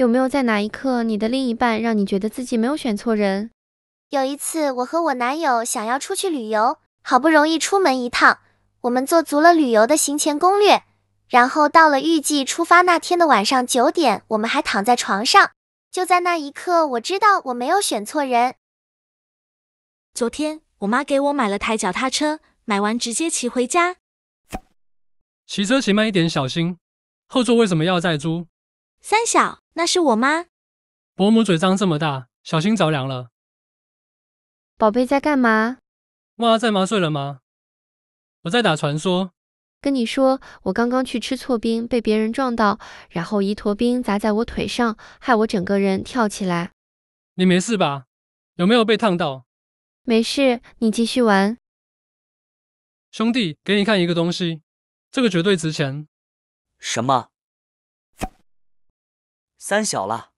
有没有在哪一刻，你的另一半让你觉得自己没有选错人？有一次，我和我男友想要出去旅游，好不容易出门一趟，我们做足了旅游的行前攻略，然后到了预计出发那天的晚上九点，我们还躺在床上。就在那一刻，我知道我没有选错人。昨天，我妈给我买了台脚踏车，买完直接骑回家。骑车骑慢一点，小心。后座为什么要再租？三小，那是我妈。伯母嘴张这么大，小心着凉了。宝贝在干嘛？妈在麻睡了吗？我在打传说。跟你说，我刚刚去吃错冰，被别人撞到，然后一坨冰砸在我腿上，害我整个人跳起来。你没事吧？有没有被烫到？没事，你继续玩。兄弟，给你看一个东西，这个绝对值钱。什么？三小了。